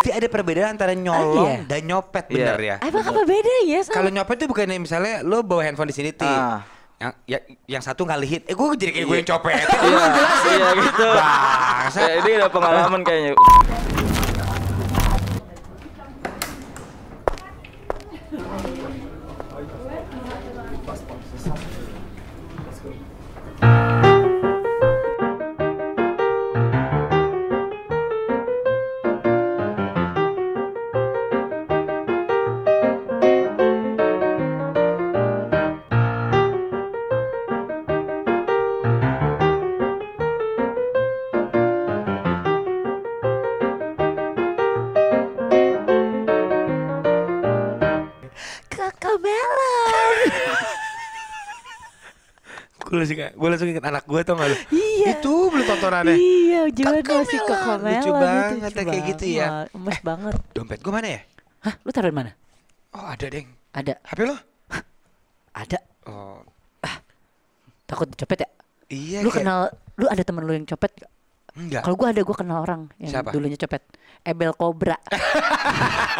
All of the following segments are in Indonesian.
Berarti ada perbedaan antara ah, nyolong iya. dan nyopet iya. bener ya? Apa apa ya Kalau nyopet itu bukan misalnya lo bawa handphone di sini, ti. Ah. yang ya, yang satu nggak lihit eh gue jadi kayak gue yang iya. copet iya iya gitu bangsa ya, ini udah pengalaman kayaknya gue langsung gue langsung inget anak gue tau malu, lu iya. itu belum tontonannya iya jualan masih ke kamera lucu gitu, banget lucu kayak gitu ya emas eh, banget dompet gue mana ya hah lu taruh di mana oh ada deng ada hp lo ada oh ah, takut dicopet ya iya lu kayak... kenal lu ada temen lu yang copet gak Enggak. Kalau gue ada gue kenal orang yang Siapa? dulunya copet. Ebel Cobra.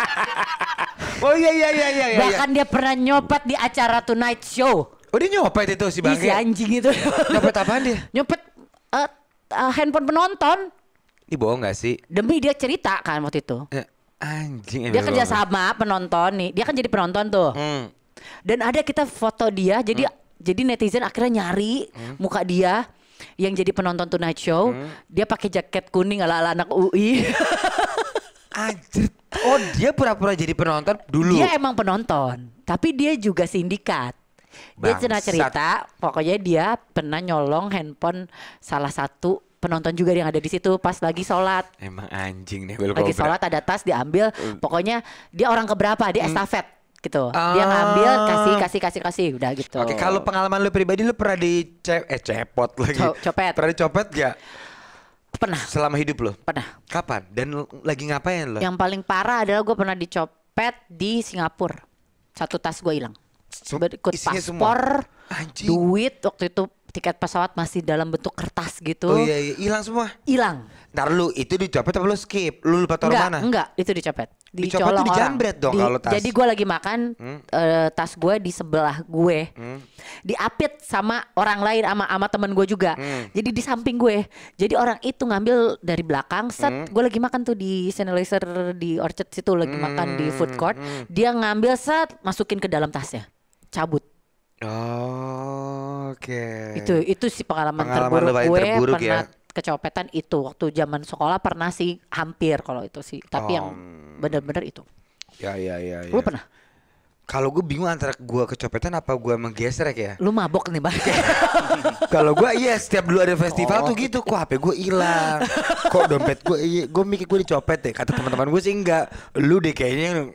oh iya iya iya iya. iya. Bahkan iya. dia pernah nyopet di acara Tonight Show. Oh dia nyopet itu si Bangke? Si anjing itu. nyopet apaan dia? Nyopet uh, uh, handphone penonton. Ih bohong gak sih? Demi dia cerita kan waktu itu. Eh, anjing. Dia kerja sama penonton nih. Dia kan jadi penonton tuh. Hmm. Dan ada kita foto dia. Jadi hmm. jadi netizen akhirnya nyari hmm. muka dia yang jadi penonton Tonight Show. Hmm. Dia pakai jaket kuning ala-ala anak UI. Anjir. Oh dia pura-pura jadi penonton dulu. Dia emang penonton, tapi dia juga sindikat. Dia pernah cerita, pokoknya dia pernah nyolong handphone salah satu penonton juga yang ada di situ pas lagi sholat. Emang anjing nih Lagi sholat ada tas diambil, hmm. pokoknya dia orang keberapa dia hmm. estafet gitu. Ah. Dia ngambil kasih kasih kasih kasih udah gitu. Oke, kalau pengalaman lu pribadi lu pernah di ce eh cepot lagi. Co copet. Pernah dicopet ya Pernah. Selama hidup lo? Pernah. Kapan? Dan lagi ngapain lo? Yang paling parah adalah gue pernah dicopet di Singapura. Satu tas gue hilang ikut Isinya paspor, semua. duit waktu itu tiket pesawat masih dalam bentuk kertas gitu. Oh iya, iya. hilang semua. Hilang. Ntar lu itu dicopet apa lu skip? Lu lupa taruh mana? Enggak, itu dicopet. Dicopet tuh dijambret dong di, kalau tas. Jadi gue lagi makan hmm? uh, tas gue di sebelah gue. Hmm? Diapit sama orang lain sama sama teman gue juga. Hmm. Jadi di samping gue. Jadi orang itu ngambil dari belakang. Set, hmm? gue lagi makan tuh di Sennheiser di Orchard situ lagi hmm. makan di food court. Hmm. Dia ngambil set masukin ke dalam tasnya cabut. Oh, oke. Okay. Itu itu sih pengalaman, pengalaman terburuk gue terburuk ya? pernah ya? kecopetan itu waktu zaman sekolah pernah sih hampir kalau itu sih, tapi oh. yang bener-bener itu. Ya ya ya. ya. Lu pernah? Kalau gue bingung antara gue kecopetan apa gue emang gesrek ya. Lu mabok nih bang. Kalau gue iya setiap dulu ada festival oh. tuh gitu. Kok HP gue hilang. Kok dompet gue iya. Gue mikir gue dicopet deh. Kata teman-teman gue sih enggak. Lu deh kayaknya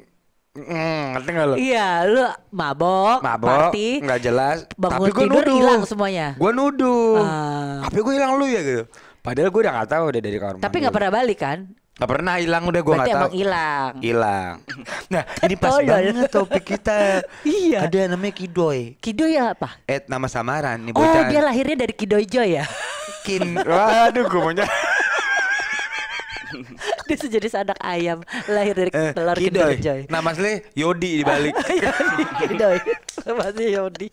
Mm, ngerti gak lu? Iya, lu mabok, mabok party, nggak jelas. Bangun tapi gue nuduh, hilang semuanya. Gue nuduh. Uh. Tapi gue hilang lu ya gitu. Padahal gue udah nggak tahu udah dari kamar. Tapi nggak pernah balik kan? Gak pernah hilang udah gue nggak tahu. hilang. Hilang. Nah ini pas banget topik kita. iya. Ada yang namanya Kidoy. Kidoy ya apa? Eh nama samaran nih Oh dia lahirnya dari Kidoy Joy ya? Kin. Waduh gue punya. Dia sejenis anak ayam lahir dari eh, telur Kinder Nah Nama asli Yodi dibalik. Kidoy. Nama asli iya, Yodi.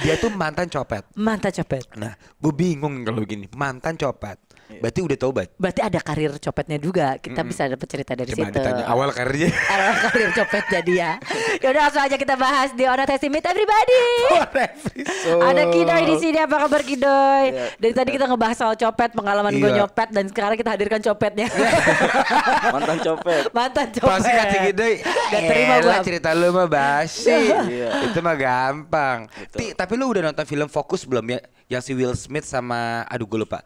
Dia tuh mantan copet. Mantan copet. Nah, gue bingung kalau gini. Mantan copet Iya. Berarti udah tobat. Berarti ada karir copetnya juga. Kita mm -hmm. bisa dapat cerita dari Cuma situ. Ditanya awal karirnya. awal karir copet jadi Ya udah langsung aja kita bahas di Ona Testing Meet Everybody. ada Kidoy di sini apa kabar Kidoy? Yeah. Dari tadi kita ngebahas soal copet, pengalaman yeah. gue iya. nyopet dan sekarang kita hadirkan copetnya. Mantan copet. Mantan copet. Pasti kata Kidoy. Gak terima gue. cerita lu mah basi. yeah. Itu mah gampang. Ti, tapi lu udah nonton film Fokus belum ya? Yang si Will Smith sama aduh gue lupa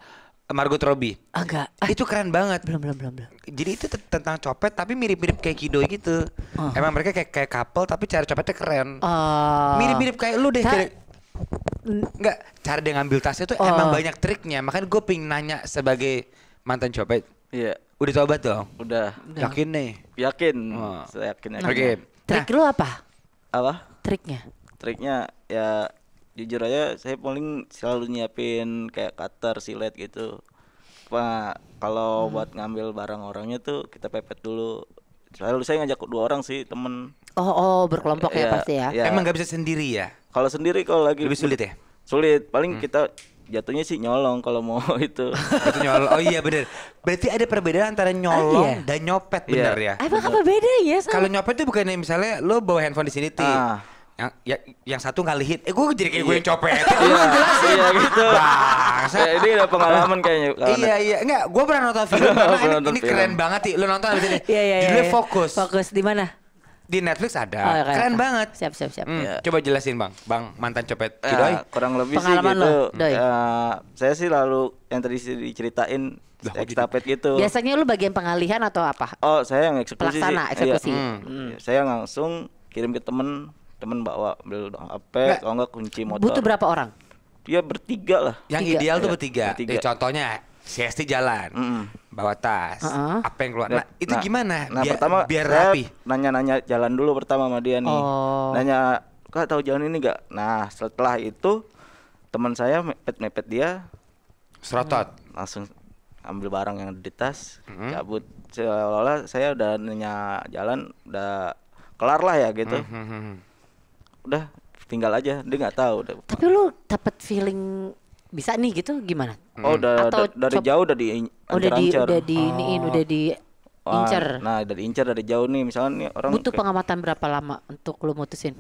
Margot Robbie. Agak. Ah. itu keren banget. Belum belum belum belum. Jadi itu tentang copet tapi mirip-mirip kayak Kido gitu. Oh. Emang mereka kayak kayak couple tapi cara copetnya keren. mirip oh. Mirip-mirip kayak lu deh. kayak... Enggak, cara dia ngambil tasnya tuh uh. emang oh. banyak triknya. Makanya gue pengen nanya sebagai mantan copet. Iya. Udah tobat dong? Udah. Yakin nih? Yakin. Oh. Saya yakin. yakin. Oke. Okay. Trik lu apa? Apa? Triknya. Triknya ya jujur aja saya paling selalu nyiapin kayak cutter silet gitu pak kalau hmm. buat ngambil barang orangnya tuh kita pepet dulu selalu saya ngajak dua orang sih temen oh oh berkelompok ya, ya pasti ya. ya emang nggak bisa sendiri ya kalau sendiri kalau lagi lebih sulit ya sulit paling hmm. kita jatuhnya sih nyolong kalau mau itu. itu nyolong. Oh iya bener. Berarti ada perbedaan antara ah, nyolong ah, iya. dan nyopet bener yeah. ya. Apa apa beda ya? Kalau nyopet itu bukannya misalnya lo bawa handphone di sini ti. Ah yang ya, yang satu ngalihin eh gue jadi kayak gue yang iya. copet iya, iya gitu bangsa ya, ini udah pengalaman kayaknya iya iya enggak gue pernah nonton film karena ini, nonton ini film. keren banget sih lu nonton abis ini iya, iya, judulnya iya. fokus fokus di mana di Netflix ada oh, iya, keren, keren banget siap siap siap hmm, ya. coba jelasin bang bang mantan copet ya, Doi. kurang lebih pengalaman sih gitu lo, Doi. Uh, saya sih lalu yang tadi diceritain ekstapet gitu. Biasanya lu bagian pengalihan atau apa? Oh, saya yang eksekusi. Pelaksana, iya, eksekusi. Hmm. Iya. Hmm. Hmm. Saya langsung kirim ke temen temen bawa beli HP kalau enggak kunci motor butuh berapa orang ya bertiga lah yang Tiga. ideal tuh iya, bertiga, bertiga. Ya, contohnya CST jalan mm -hmm. bawa tas uh -huh. apa yang keluar nah, nah itu nah. gimana nah, biar, pertama biar rapi nanya-nanya jalan dulu pertama sama dia nih oh. nanya kak tahu jalan ini gak nah setelah itu teman saya mepet-mepet dia serotot langsung ambil barang yang di tas mm -hmm. cabut seolah-olah saya udah nanya jalan udah kelar lah ya gitu mm -hmm udah tinggal aja dia nggak tahu udah tapi lu dapat feeling bisa nih gitu gimana oh udah hmm. Atau da dari jauh udah di oh, udah di udah di oh. iniin udah di Wah, incer nah dari incer dari jauh nih misalnya nih orang butuh kayak, pengamatan berapa lama untuk lu mutusin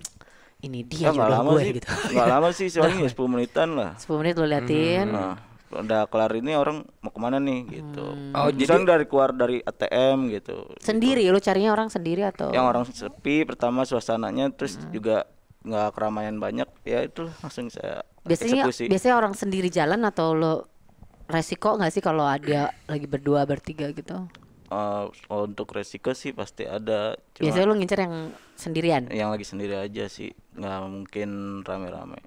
ini dia ya, lama gue sih, gitu nggak lama sih soalnya sepuluh menitan lah sepuluh menit lu liatin hmm. nah udah kelar ini orang mau kemana nih gitu. Hmm. Oh, jadi dari keluar dari ATM gitu. Sendiri gitu. lu carinya orang sendiri atau? Yang orang sepi pertama suasananya terus hmm. juga nggak keramaian banyak ya itu langsung saya biasanya eksekusi. biasanya orang sendiri jalan atau lo resiko nggak sih kalau ada lagi berdua bertiga gitu uh, untuk resiko sih pasti ada Cuma biasanya lo ngincer yang sendirian yang lagi sendiri aja sih nggak mungkin rame-rame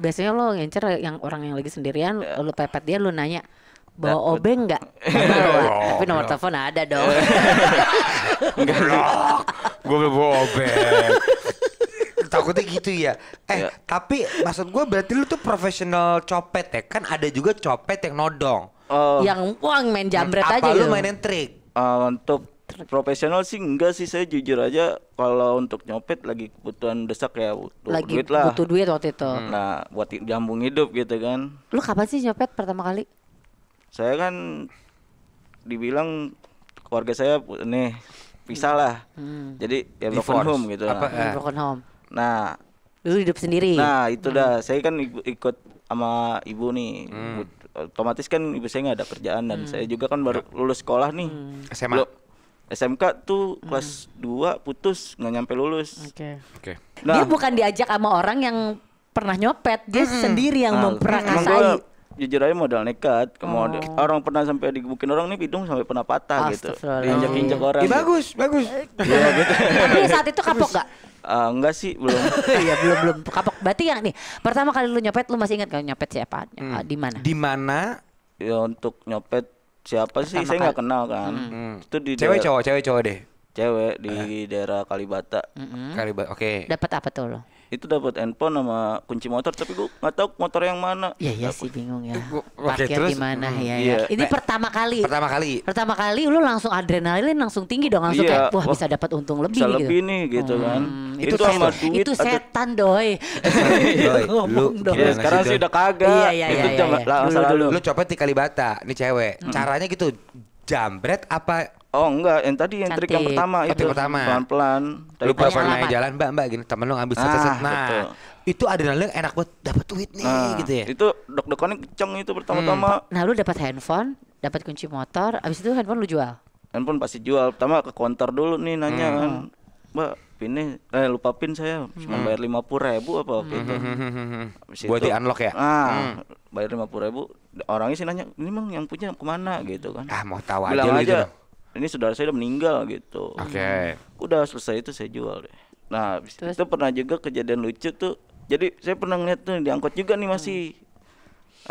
biasanya lo ngincer yang orang yang lagi sendirian yeah. lo pepet dia lo nanya bawa obeng nggak tapi nomor telepon ada dong enggak gue bawa obeng takutnya gitu ya eh yeah. tapi maksud gue berarti lu tuh profesional copet ya kan ada juga copet yang nodong uh, yang uang main hmm, jambret apa aja lu gitu. mainin trik uh, untuk profesional sih enggak sih saya jujur aja kalau untuk nyopet lagi kebutuhan desak ya butuh lagi duit lah butuh duit waktu itu hmm. nah buat jambung hidup gitu kan lu kapan sih nyopet pertama kali saya kan dibilang keluarga saya nih pisah lah hmm. jadi ya broken home gitu apa, nah. eh. broken home Nah, dulu hidup sendiri. Nah, itu hmm. dah. Saya kan ikut, ikut sama ibu nih. Hmm. Otomatis kan ibu saya nggak ada kerjaan dan hmm. saya juga kan baru hmm. lulus sekolah nih. Hmm. SMA. Belum, SMK tuh hmm. kelas 2 putus nggak nyampe lulus. Oke. Okay. Okay. Nah, dia bukan diajak sama orang yang pernah nyopet, dia mm -mm. sendiri yang nah, memperakasai jujur aja modal nekat kemudian oh. orang pernah sampai digebukin orang nih hidung sampai pernah patah gitu diinjak injak orang ya, gitu. bagus bagus ya, gitu. tapi saat itu kapok gak Uh, eh, enggak sih belum iya belum belum kapok berarti yang nih pertama kali lu nyopet lu masih ingat kan nyopet siapa hmm. uh, di mana di mana ya untuk nyopet siapa pertama sih saya nggak kenal kan hmm. hmm. itu di cewek cowok cewek cowok deh cewek di uh. daerah Kalibata mm -hmm. Kalibata oke okay. dapat apa tuh lo itu dapat handphone sama kunci motor tapi gua nggak tahu motor yang mana ya iya, iya sih bingung ya eh, pakai di mana hmm, ya, iya. ya ini nah, pertama kali pertama kali pertama kali lu langsung adrenalin langsung tinggi dong langsung iya, kayak wah, wah bisa dapat untung lebih bisa gitu. lebih nih gitu hmm, kan itu, itu sama duit itu setan doy, lu, ya, sekarang sih udah kagak iya, iya, itu iya, iya, iya. lu, lu, lu copet di Kalibata nih cewek hmm. caranya gitu jambret apa Oh enggak, yang tadi yang trik yang pertama oh, itu pertama. pelan-pelan. Lu pernah pernah jalan, Mbak, Mbak gini, temen lu ngambil ah, set set. nah, betul. itu adrenalin enak buat dapat duit nih nah, gitu ya. Itu dok dokannya kenceng itu pertama-tama. Hmm. Nah, lu dapat handphone, dapat kunci motor, abis itu handphone lu jual. Handphone pasti jual. Pertama ke konter dulu nih nanya hmm. kan. Mbak, pinnya eh lupa pin saya cuma hmm. bayar lima puluh ribu apa hmm. gitu. Abis buat di unlock ya? Ah, hmm. bayar lima puluh ribu orangnya sih nanya ini emang yang punya kemana gitu kan ah mau tahu Bilang aja, aja gitu ini saudara saya udah meninggal gitu oke okay. udah selesai itu saya jual deh nah Terus? itu pernah juga kejadian lucu tuh jadi saya pernah ngeliat tuh diangkut juga nih masih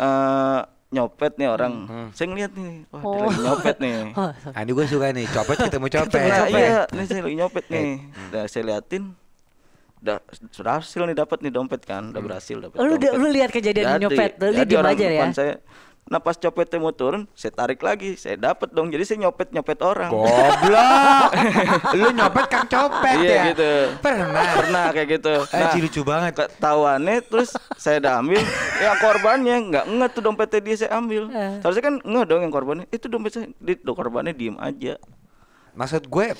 hmm. uh, nyopet nih orang. Hmm, hmm. Saya ngeliat nih, wah oh. lagi nyopet nih. Oh, ah, ini gue suka nih, copet ketemu copet. Nah, Iya, ini saya lagi nyopet nih. Eh. Nah, saya liatin, udah sudah hasil nih dapat nih dompet kan, udah hmm. berhasil dapat. Lu dompet. lu lihat kejadian jadi, nyopet, lu di aja ya. Saya, Nah pas copetnya mau turun, saya tarik lagi, saya dapat dong. Jadi saya nyopet nyopet orang. Goblok. lu nyopet kan copet iya, ya. gitu. Pernah. Pernah kayak gitu. Eh, nah, lucu banget. Ketahuannya terus saya udah ambil, ya korbannya nggak nge tuh dompetnya dia saya ambil. Eh. Seharusnya kan nggak dong yang korbannya. Itu dompet saya, di, korbannya diem aja. Maksud gue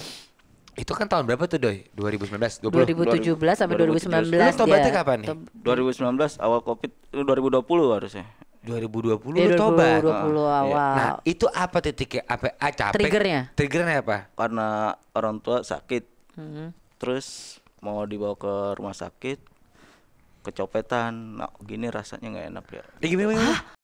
itu kan tahun berapa tuh Doi? 2019, 20? 2017 sampai 2019, 2019 Lu tobatnya ya kapan nih? 2019 awal Covid, 2020 harusnya 2020 iya, lu tobat. 2020 oh. awal. Nah, itu apa titiknya? Apa ah, capek? Triggernya. Triggernya apa? Karena orang tua sakit. Hmm. Terus mau dibawa ke rumah sakit kecopetan. Nah, gini rasanya nggak enak ya. Eh, gimana, gimana?